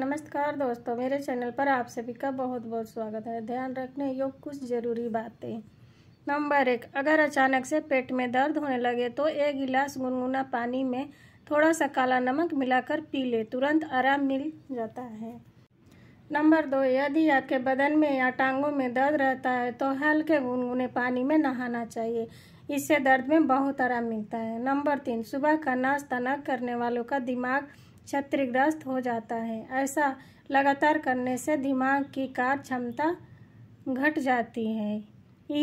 नमस्कार दोस्तों मेरे चैनल पर आप सभी का बहुत बहुत स्वागत है ध्यान रखने योग कुछ ज़रूरी बातें नंबर एक अगर अचानक से पेट में दर्द होने लगे तो एक गिलास गुनगुना पानी में थोड़ा सा काला नमक मिलाकर पी ले तुरंत आराम मिल जाता है नंबर दो यदि आपके बदन में या टांगों में दर्द रहता है तो हल्के गुनगुने पानी में नहाना चाहिए इससे दर्द में बहुत आराम मिलता है नंबर तीन सुबह का नाश्ता न करने वालों का दिमाग क्षतिग्रस्त हो जाता है ऐसा लगातार करने से दिमाग की कार्य क्षमता घट जाती है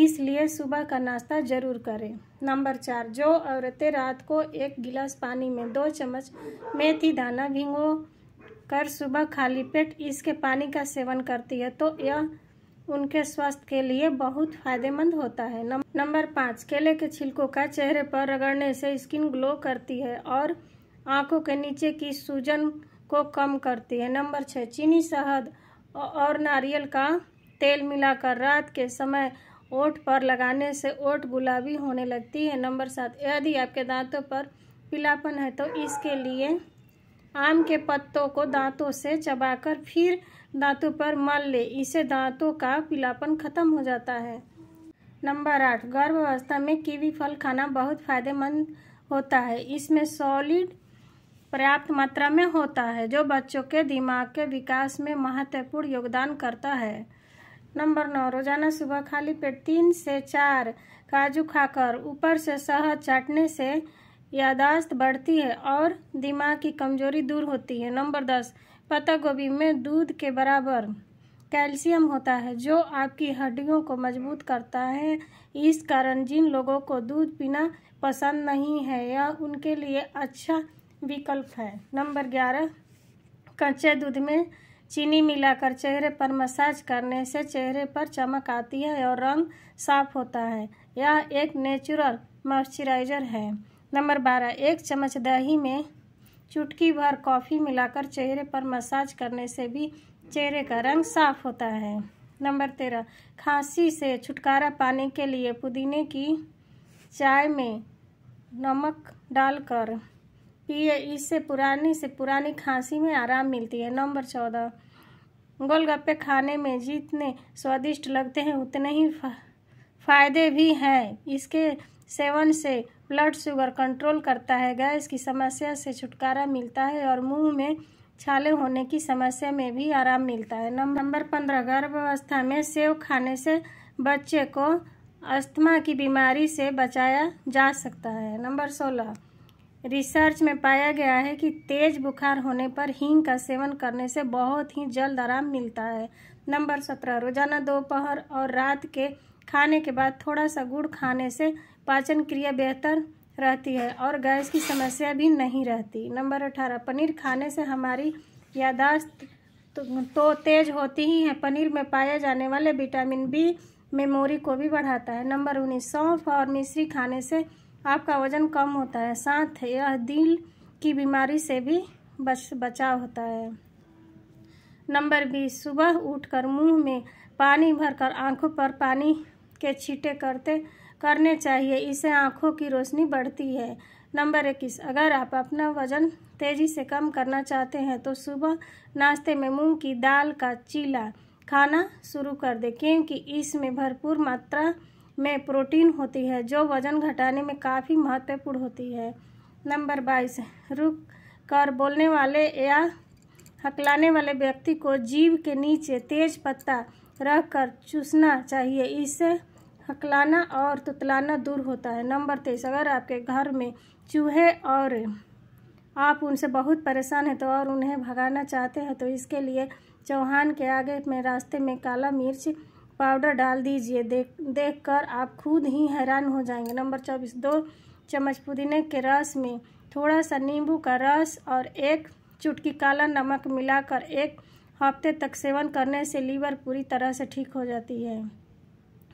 इसलिए सुबह का नाश्ता जरूर करें नंबर चार जो औरतें रात को एक गिलास पानी में दो चम्मच मेथी दाना भिंगो कर सुबह खाली पेट इसके पानी का सेवन करती है तो यह उनके स्वास्थ्य के लिए बहुत फायदेमंद होता है नंबर पाँच केले के छिलकों का चेहरे पर रगड़ने से स्किन ग्लो करती है और आंखों के नीचे की सूजन को कम करती है नंबर छः चीनी शहद और नारियल का तेल मिलाकर रात के समय ओठ पर लगाने से ओठ गुलाबी होने लगती है नंबर सात यदि आपके दांतों पर पीलापन है तो इसके लिए आम के पत्तों को दांतों से चबाकर फिर दांतों पर मल ले इससे दांतों का पीलापन खत्म हो जाता है नंबर आठ गर्भावस्था में कीवी फल खाना बहुत फायदेमंद होता है इसमें सॉलिड पर्याप्त मात्रा में होता है जो बच्चों के दिमाग के विकास में महत्वपूर्ण योगदान करता है नंबर नौ रोजाना सुबह खाली पेट तीन से चार काजू खाकर ऊपर से शहद चाटने से यादाश्त बढ़ती है और दिमाग की कमजोरी दूर होती है नंबर दस पत्ता गोभी में दूध के बराबर कैल्शियम होता है जो आपकी हड्डियों को मजबूत करता है इस कारण जिन लोगों को दूध पीना पसंद नहीं है या उनके लिए अच्छा विकल्प है नंबर ग्यारह कच्चे दूध में चीनी मिलाकर चेहरे पर मसाज करने से चेहरे पर चमक आती है और रंग साफ होता है यह एक नेचुरल मॉइस्चराइजर है नंबर बारह एक चम्मच दही में चुटकी भर कॉफ़ी मिलाकर चेहरे पर मसाज करने से भी चेहरे का रंग साफ होता है नंबर तेरह खांसी से छुटकारा पाने के लिए पुदीने की चाय में नमक डालकर पिए इससे पुरानी से पुरानी खांसी में आराम मिलती है नंबर चौदह गोलगप्पे खाने में जितने स्वादिष्ट लगते हैं उतने ही फायदे भी हैं इसके सेवन से ब्लड शुगर कंट्रोल करता है गैस की समस्या से छुटकारा मिलता है और मुंह में छाले होने की समस्या में भी आराम मिलता है नंबर पंद्रह गर्भावस्था में सेव खाने से बच्चे को अस्थमा की बीमारी से बचाया जा सकता है नंबर सोलह रिसर्च में पाया गया है कि तेज बुखार होने पर हींग का सेवन करने से बहुत ही जल्द आराम मिलता है नंबर सत्रह रोजाना दोपहर और रात के खाने के बाद थोड़ा सा गुड़ खाने से पाचन क्रिया बेहतर रहती है और गैस की समस्या भी नहीं रहती नंबर अठारह पनीर खाने से हमारी यादाश्त तो, तो तेज होती ही है पनीर में पाए जाने वाले विटामिन बी मेमोरी को भी बढ़ाता है नंबर उन्नीस सौंफ और मिश्री खाने से आपका वज़न कम होता है साथ यह दिल की बीमारी से भी बच बचाव होता है नंबर बीस सुबह उठकर मुंह में पानी भरकर आंखों पर पानी के छींटे करते करने चाहिए इससे आंखों की रोशनी बढ़ती है नंबर इक्कीस अगर आप अपना वजन तेज़ी से कम करना चाहते हैं तो सुबह नाश्ते में मूंग की दाल का चीला खाना शुरू कर दें क्योंकि इसमें भरपूर मात्रा में प्रोटीन होती है जो वजन घटाने में काफ़ी महत्वपूर्ण होती है नंबर बाईस रुक कर बोलने वाले या हकलाने वाले व्यक्ति को जीव के नीचे तेज पत्ता रह कर चूसना चाहिए इससे हकलाना और तुतलाना दूर होता है नंबर तेईस अगर आपके घर में चूहे और आप उनसे बहुत परेशान हैं तो और उन्हें भगाना चाहते हैं तो इसके लिए चौहान के आगे में रास्ते में काला मिर्च पाउडर डाल दीजिए देख देख कर आप खुद ही हैरान हो जाएंगे नंबर चौबीस दो चम्मच पुदीने के रस में थोड़ा सा नींबू का रस और एक चुटकी काला नमक मिलाकर एक हफ्ते तक सेवन करने से लीवर पूरी तरह से ठीक हो जाती है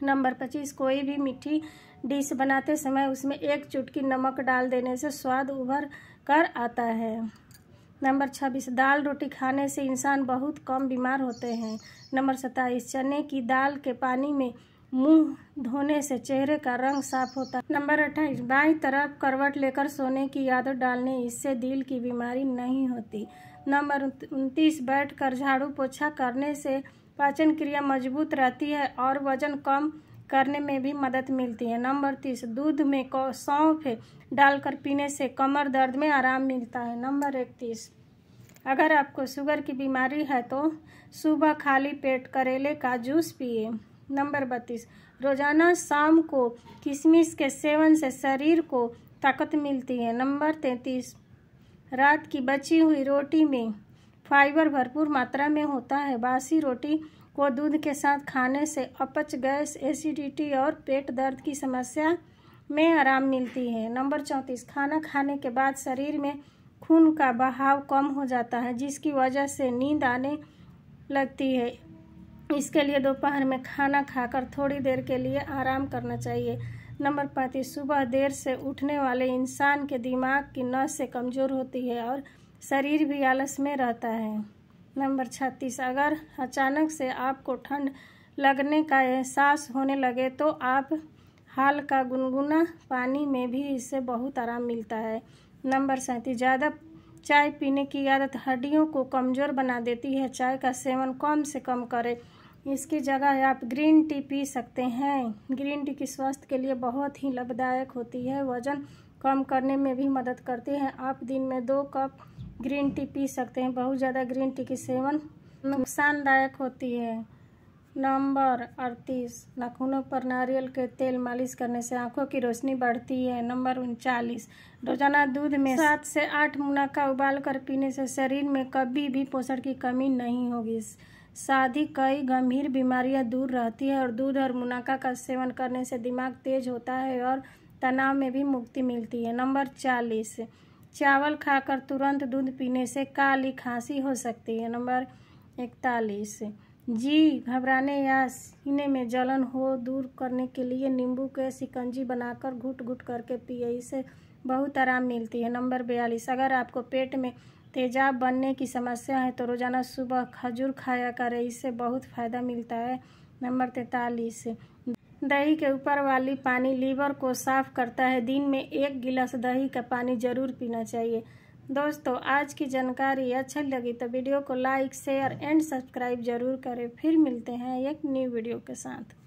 नंबर पच्चीस कोई भी मीठी डिश बनाते समय उसमें एक चुटकी नमक डाल देने से स्वाद उभर कर आता है नंबर छब्बीस दाल रोटी खाने से इंसान बहुत कम बीमार होते हैं नंबर सत्ताईस चने की दाल के पानी में मुंह धोने से चेहरे का रंग साफ होता है नंबर अट्ठाईस बाई तरफ करवट लेकर सोने की आदत डालने इससे दिल की बीमारी नहीं होती नंबर उनतीस बैठ कर झाड़ू पोछा करने से पाचन क्रिया मजबूत रहती है और वजन कम करने में भी मदद मिलती है नंबर तीस दूध में सौंफ डालकर पीने से कमर दर्द में आराम मिलता है नंबर इकतीस अगर आपको शुगर की बीमारी है तो सुबह खाली पेट करेले का जूस पिए नंबर बत्तीस रोजाना शाम को किशमिश के सेवन से शरीर को ताकत मिलती है नंबर तैंतीस रात की बची हुई रोटी में फाइबर भरपूर मात्रा में होता है बासी रोटी को दूध के साथ खाने से अपच गैस एसिडिटी और पेट दर्द की समस्या में आराम मिलती है नंबर चौंतीस खाना खाने के बाद शरीर में खून का बहाव कम हो जाता है जिसकी वजह से नींद आने लगती है इसके लिए दोपहर में खाना खाकर थोड़ी देर के लिए आराम करना चाहिए नंबर पैंतीस सुबह देर से उठने वाले इंसान के दिमाग की नस से कमज़ोर होती है और शरीर भी आलस में रहता है नंबर छत्तीस अगर अचानक से आपको ठंड लगने का एहसास होने लगे तो आप हाल का गुनगुना पानी में भी इससे बहुत आराम मिलता है नंबर सैंतीस ज़्यादा चाय पीने की आदत हड्डियों को कमज़ोर बना देती है चाय का सेवन कम से कम करें इसकी जगह आप ग्रीन टी पी सकते हैं ग्रीन टी की स्वास्थ्य के लिए बहुत ही लाभदायक होती है वज़न कम करने में भी मदद करती है आप दिन में दो कप ग्रीन टी पी सकते हैं बहुत ज़्यादा ग्रीन टी की सेवन नुकसानदायक होती है नंबर अड़तीस नाखूनों पर नारियल के तेल मालिश करने से आंखों की रोशनी बढ़ती है नंबर उनचालीस रोजाना दूध में सात से आठ मुनाका उबाल कर पीने से शरीर में कभी भी पोषण की कमी नहीं होगी शादी कई गंभीर बीमारियां दूर रहती है और दूध और मुनाका का सेवन करने से दिमाग तेज होता है और तनाव में भी मुक्ति मिलती है नंबर चालीस चावल खाकर तुरंत दूध पीने से काली खांसी हो सकती है नंबर इकतालीस जी घबराने या सीने में जलन हो दूर करने के लिए नींबू के सिकंजी बनाकर घुट घुट करके पिए इससे बहुत आराम मिलती है नंबर बयालीस अगर आपको पेट में तेजाब बनने की समस्या है तो रोज़ाना सुबह खजूर खाया करें इससे बहुत फ़ायदा मिलता है नंबर तैंतालीस दही के ऊपर वाली पानी लीवर को साफ करता है दिन में एक गिलास दही का पानी जरूर पीना चाहिए दोस्तों आज की जानकारी अच्छी लगी तो वीडियो को लाइक शेयर एंड सब्सक्राइब जरूर करें फिर मिलते हैं एक न्यू वीडियो के साथ